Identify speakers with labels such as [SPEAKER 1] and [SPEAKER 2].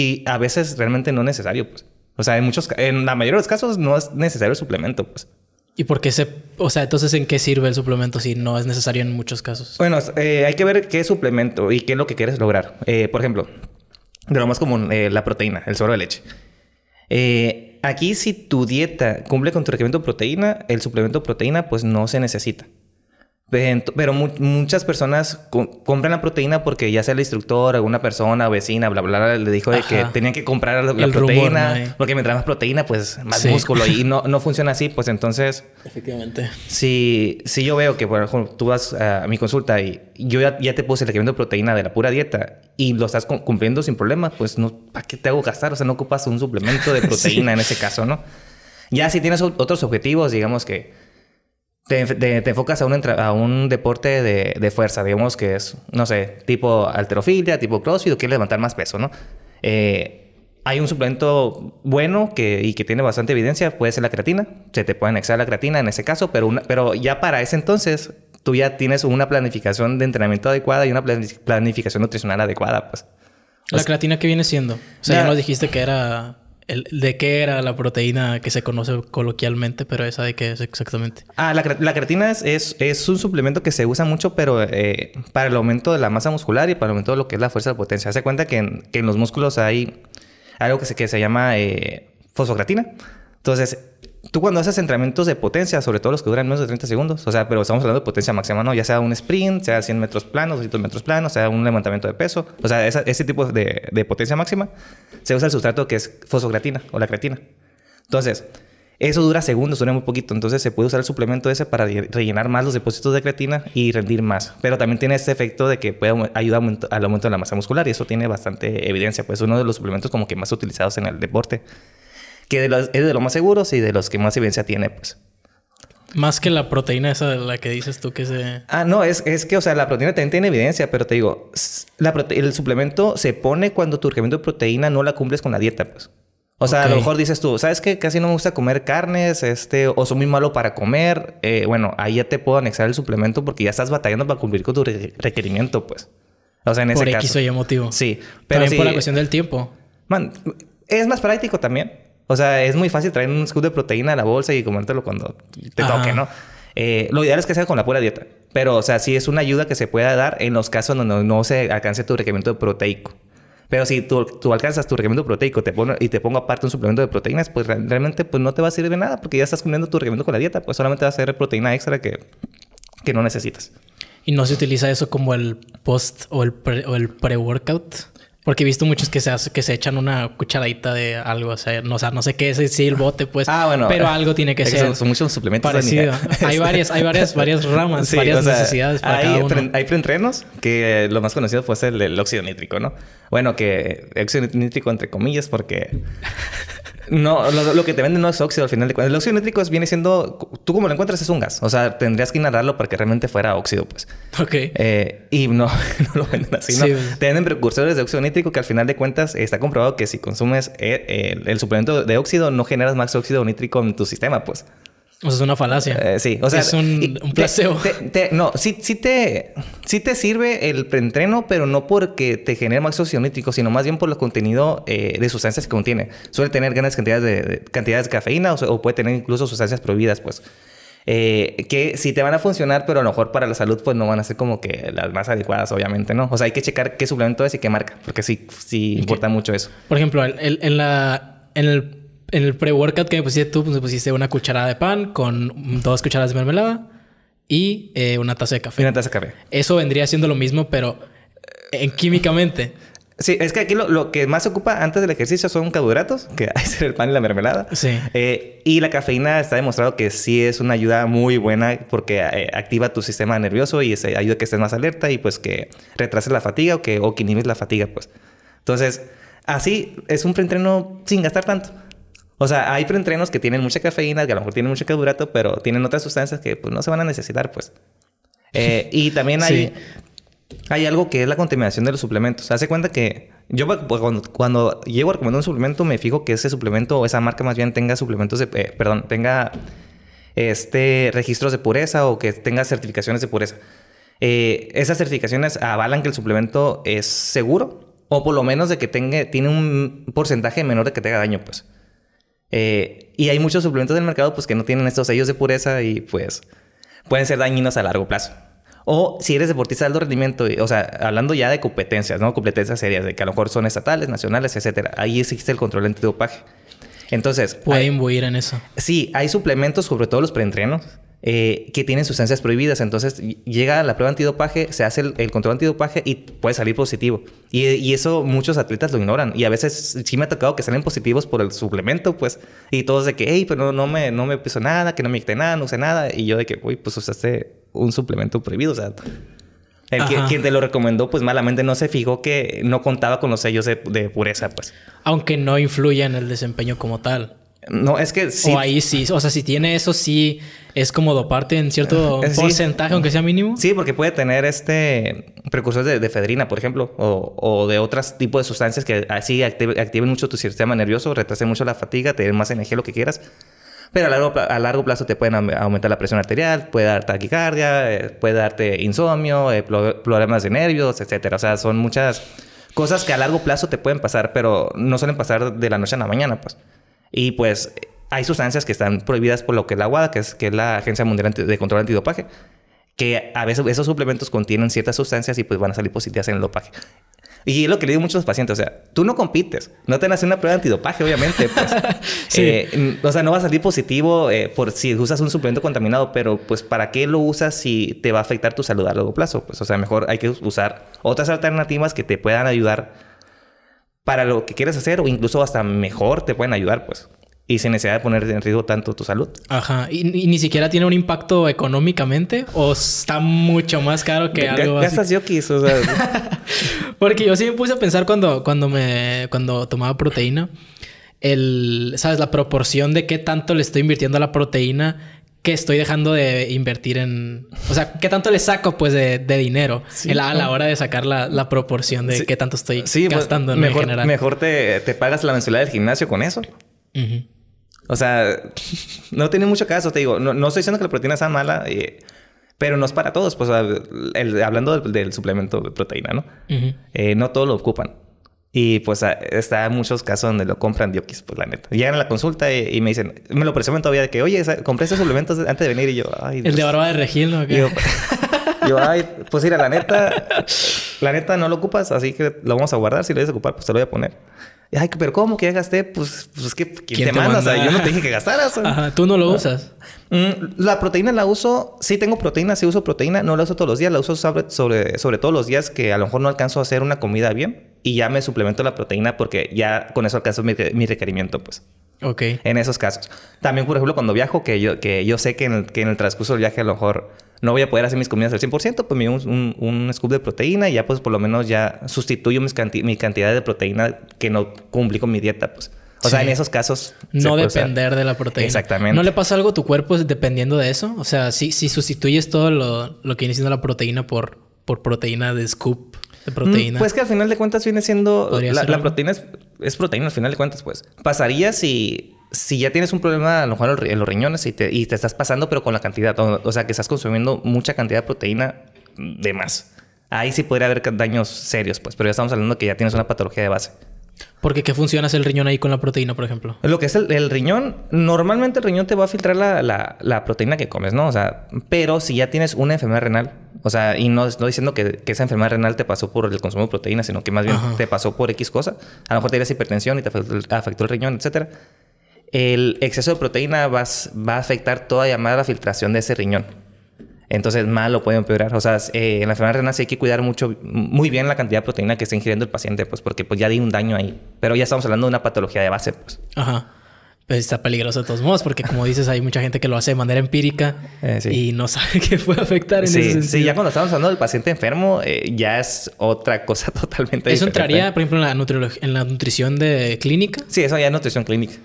[SPEAKER 1] Y a veces realmente no es necesario, pues. O sea, en muchos, en la mayoría de los casos no es necesario el suplemento, pues.
[SPEAKER 2] ¿Y por qué se, o sea, entonces en qué sirve el suplemento si no es necesario en muchos casos?
[SPEAKER 1] Bueno, eh, hay que ver qué suplemento y qué es lo que quieres lograr. Eh, por ejemplo, de lo más común, eh, la proteína, el suero de leche. aquí si tu dieta cumple con tu requerimiento de proteína, el suplemento de proteína pues no se necesita. Pues, pero muchas personas compran la proteína porque ya sea el instructor, alguna persona, vecina, bla, bla, bla le dijo que tenían que comprar la, proteína. Porque mientras más proteína, pues más músculo. Y no, funciona así. Pues entonces...
[SPEAKER 2] Efectivamente.
[SPEAKER 1] Si, si yo veo que, por ejemplo, tú vas a, mi consulta y yo ya, te puse el requerimiento de proteína de la pura dieta y lo estás cumpliendo sin problema, pues no, ¿para qué te hago gastar? O sea, no ocupas un suplemento de proteína en ese caso, ¿no? Ya si tienes otros objetivos, digamos que te, enfocas a un, a un deporte de, fuerza, digamos que es, no sé, tipo alterofilia, tipo crossfit, o quieres levantar más peso, ¿no? Eh, hay un suplemento bueno y que tiene bastante evidencia, puede ser la creatina. Se te puede anexar la creatina en ese caso, pero, ya para ese entonces tú ya tienes una planificación de entrenamiento adecuada y una planificación nutricional adecuada, pues. ¿La creatina qué viene siendo? O
[SPEAKER 2] sea, ya nos dijiste que era de qué era la proteína que se conoce coloquialmente, pero esa de qué es exactamente.
[SPEAKER 1] Ah, la, la creatina es, un suplemento que se usa mucho, pero eh, para el aumento de la masa muscular y para el aumento de lo que es la fuerza de potencia. Se cuenta que en, los músculos hay algo que se, que se llama eh, fosfocreatina. Entonces, tú cuando haces entrenamientos de potencia, sobre todo los que duran menos de 30 segundos, o sea, pero estamos hablando de potencia máxima, ¿no? Ya sea un sprint, sea 100 metros planos, 200 metros planos, sea un levantamiento de peso, o sea, ese tipo de, potencia máxima, se usa el sustrato que es fosfocreatina o la creatina. Entonces, eso dura segundos, dura muy poquito, entonces se puede usar el suplemento ese para rellenar más los depósitos de creatina y rendir más, pero también tiene este efecto de que puede ayudar al aumento de la masa muscular y eso tiene bastante evidencia, pues es uno de los suplementos como que más utilizados en el deporte que es de los más seguros y de los que más evidencia tiene, pues.
[SPEAKER 2] Más que la proteína esa de la que dices tú que se...
[SPEAKER 1] Ah, no, es, es que, o sea, la proteína también tiene evidencia, pero te digo, el suplemento se pone cuando tu requerimiento de proteína no la cumples con la dieta, pues. O sea, a lo mejor dices tú, ¿sabes qué? Casi no me gusta comer carnes, este, o soy muy malo para comer. Eh, bueno, ahí ya te puedo anexar el suplemento porque ya estás batallando para cumplir con tu requerimiento, pues. O sea, en ese caso. Por X o Y motivo. Sí. Pero también por la cuestión del tiempo. Man, es más práctico también. O sea, es muy fácil traer un scoop de proteína a la bolsa y comértelo cuando te toque, ¿no? Eh, lo ideal es que sea con la pura dieta. Pero, o sea, sí es una ayuda que se pueda dar en los casos donde no, se alcance tu requerimiento proteico. Pero si tú, alcanzas tu requerimiento proteico te pongo, y te pongo aparte un suplemento de proteínas, pues realmente pues, no te va a servir de nada porque ya estás cumpliendo tu requerimiento con la dieta. Pues solamente va a ser proteína extra que, que no necesitas.
[SPEAKER 2] ¿Y no se utiliza eso como el post o el pre-workout? Porque he visto muchos que se, que se echan una cucharadita de algo, o sea, no, sé qué es decir el bote, pues, ah, bueno, pero eh, algo tiene que ser. Son muchos suplementos. Parecido. hay este, varias, hay varias, varias ramas, varias necesidades para hay, cada uno.
[SPEAKER 1] Hay preentrenos que lo más conocido fue pues, el, el óxido nítrico, ¿no? Bueno, que óxido nítrico entre comillas porque no, lo, que te venden no es óxido al final de cuentas. El óxido nítrico viene siendo, tú como lo encuentras es un gas. O sea, tendrías que inhalarlo para que realmente fuera óxido, pues. Ok. Eh, y no, no lo venden así, ¿no? Te venden precursores de óxido nítrico que al final de cuentas está comprobado que si consumes el, el suplemento de óxido no generas más óxido nítrico en tu sistema, pues. O sea, es una falacia. Eh, sí, o sea, es un, un placebo. no, sí, te, te sirve el preentreno, pero no porque te genere más cianítico, sino más bien por el contenido eh, de sustancias que contiene. Suele tener grandes cantidades de, cantidades cafeína o, puede tener incluso sustancias prohibidas, pues. Eh, que sí te van a funcionar, pero a lo mejor para la salud, pues no van a ser como que las más adecuadas, obviamente, ¿no? O sea, hay que checar qué suplemento es y qué marca, porque sí, sí importa mucho eso.
[SPEAKER 2] Por ejemplo, en, la, en el en el pre-workout que me pusiste tú, pues, me pusiste una cucharada de pan con dos cucharadas de mermelada y eh, una taza de café. una taza de café. Eso vendría
[SPEAKER 1] siendo lo mismo, pero eh, en químicamente. Sí, es que aquí lo, que más se ocupa antes del ejercicio son carbohidratos, que es el pan y la mermelada. Sí. Eh, y la cafeína está demostrado que sí es una ayuda muy buena porque activa tu sistema nervioso y ayuda a que estés más alerta y pues que retrases la fatiga o que, o inhibes la fatiga, pues. Entonces, así es un preentreno sin gastar tanto. O sea, hay preentrenos que tienen mucha cafeína, que a lo mejor tienen mucho carbohidrato, pero tienen otras sustancias que pues, no se van a necesitar, pues. Eh, y también hay, hay algo que es la contaminación de los suplementos. Hace cuenta que yo pues, cuando, cuando, llego a recomendar un suplemento, me fijo que ese suplemento o esa marca más bien tenga suplementos de... Eh, perdón, tenga este, registros de pureza o que tenga certificaciones de pureza. Eh, esas certificaciones avalan que el suplemento es seguro o por lo menos de que tenga, tiene un porcentaje menor de que tenga daño, pues. Eh, y hay muchos suplementos del mercado pues, que no tienen estos sellos de pureza y pues pueden ser dañinos a largo plazo. O si eres deportista de alto rendimiento, o sea, hablando ya de competencias, ¿no? Competencias serias, de que a lo mejor son estatales, nacionales, etcétera. Ahí existe el control antidopaje. Entonces. Pueden imbuir en eso. Sí, hay suplementos, sobre todo los preentrenos, eh, que tienen sustancias prohibidas. Entonces llega la prueba antidopaje, se hace el, control antidopaje y puede salir positivo. Y, eso muchos atletas lo ignoran. Y a veces sí me ha tocado que salen positivos por el suplemento, pues. Y todos de que, hey, pero no, me, no me nada, que no me quité nada, no usé nada. Y yo de que, uy, pues usaste un suplemento prohibido, o sea. El que, quien te lo recomendó, pues malamente no se fijó que no contaba con los sellos de, de pureza, pues.
[SPEAKER 2] Aunque no influya en el desempeño como tal.
[SPEAKER 1] No, es que sí. O ahí
[SPEAKER 2] sí. O sea, si tiene eso, sí es como doparte en cierto porcentaje, aunque
[SPEAKER 1] sea mínimo. Sí, porque puede tener este precursores de, de por ejemplo, o, de otros tipos de sustancias que así activen mucho tu sistema nervioso, retrasen mucho la fatiga, te den más energía, lo que quieras. Pero a largo, plazo te pueden aumentar la presión arterial, puede dar taquicardia, eh, puede darte insomnio, eh, problemas de nervios, etcétera. O sea, son muchas cosas que a largo plazo te pueden pasar, pero no suelen pasar de la noche a la mañana, pues. Y pues hay sustancias que están prohibidas por lo que es la WADA, que es, que es la Agencia Mundial de Control Antidopaje, que a veces esos suplementos contienen ciertas sustancias y pues van a salir positivas en el dopaje. Y es lo que le digo a muchos pacientes, o sea, tú no compites, no te hacen una prueba de antidopaje, obviamente. Pues. Eh, o sea, no va a salir positivo eh, por si usas un suplemento contaminado, pero pues ¿para qué lo usas si te va a afectar tu salud a largo plazo? Pues, o sea, mejor hay que usar otras alternativas que te puedan ayudar para lo que quieres hacer o incluso hasta mejor te pueden ayudar, pues. Y sin necesidad de poner en riesgo tanto tu salud.
[SPEAKER 2] Ajá. ¿Y, ni siquiera tiene un impacto económicamente? ¿O está mucho más caro que algo gastas así? Yokis, o Porque yo sí me puse a pensar cuando, cuando, me, cuando tomaba proteína. El, ¿Sabes? La proporción de qué tanto le estoy invirtiendo a la proteína que estoy dejando de invertir en... O sea, ¿qué tanto le saco pues de, dinero
[SPEAKER 1] a la hora de
[SPEAKER 2] sacar la, proporción de qué tanto estoy pues, gastando en mejor, general?
[SPEAKER 1] Mejor te, pagas la mensualidad del gimnasio con eso. O sea, no tiene mucho caso, te digo. No, estoy diciendo que la proteína sea mala, eh, pero no es para todos. Pues hablando del, suplemento de proteína, ¿no? Eh, no todos lo ocupan. Y pues está muchos casos donde lo compran diokis, pues la neta. Llegan a la consulta y, me dicen, me lo presionan todavía de que, oye, compré esos suplementos antes de venir y yo, ay. El de barba
[SPEAKER 2] de regil, ¿no? Yo,
[SPEAKER 1] yo, ay, pues mira, la neta, la neta no lo ocupas, así que lo vamos a guardar. Si lo quieres ocupar, pues te lo voy a poner. ay, pero ¿cómo que ya gasté? Pues, pues es que, ¿quién, te, manda? yo no te dije que gastaras. Ajá, tú no lo usas. Ah, mm, la proteína la uso, sí tengo proteína, sí uso proteína, no la uso todos los días, la uso sobre, sobre, sobre todos los días que a lo mejor no alcanzo a hacer una comida bien y ya me suplemento la proteína porque ya con eso alcanzo mi, mi requerimiento, pues. Ok. En esos casos. También, por ejemplo, cuando viajo, que yo, que yo sé que en, el, transcurso del viaje a lo mejor no voy a poder hacer mis comidas al 100%, pues me un, un, scoop de proteína y ya pues por lo menos ya sustituyo mi cantidad de proteína que no cumplí con mi dieta, pues. O sea, en esos casos... No depender de la proteína. Exactamente. ¿No
[SPEAKER 2] le pasa algo a tu cuerpo dependiendo de eso? O sea, si, si sustituyes todo lo, que viene siendo la proteína por, por
[SPEAKER 1] proteína de scoop de proteína. Pues que al final de cuentas viene siendo. La, proteína es, proteína al final de cuentas, pues. Pasaría si. Si ya tienes un problema a lo mejor en los riñones y te, estás pasando, pero con la cantidad, o, o sea, que estás consumiendo mucha cantidad de proteína de más. Ahí sí podría haber daños serios, pues, pero ya estamos hablando que ya tienes una patología de base.
[SPEAKER 2] Porque ¿qué funciona el riñón ahí con la proteína, por ejemplo?
[SPEAKER 1] Lo que es el, riñón, normalmente el riñón te va a filtrar la, la, proteína que comes, ¿no? O sea, pero si ya tienes una enfermedad renal, o sea, y no, estoy diciendo que, esa enfermedad renal te pasó por el consumo de proteína, sino que más bien te pasó por X cosa, a lo mejor tienes hipertensión y te afectó, el riñón, etcétera. El exceso de proteína vas, va a afectar todavía más la filtración de ese riñón. Entonces, mal lo puede empeorar. O sea, eh, en la enfermedad renal sí hay que cuidar mucho, muy bien la cantidad de proteína que está ingiriendo el paciente, pues, porque pues ya di un daño ahí. Pero ya estamos hablando de una patología de base, pues.
[SPEAKER 2] Ajá. Pues está peligroso de todos modos, porque como dices, hay mucha gente que lo hace de manera empírica eh, y
[SPEAKER 1] no sabe qué puede afectar en sí, Sí, ya cuando estamos hablando del paciente enfermo, eh, ya es otra cosa totalmente diferente. ¿Eso entraría, por ejemplo, en la, en la nutrición de clínica? Sí, eso ya es nutrición clínica.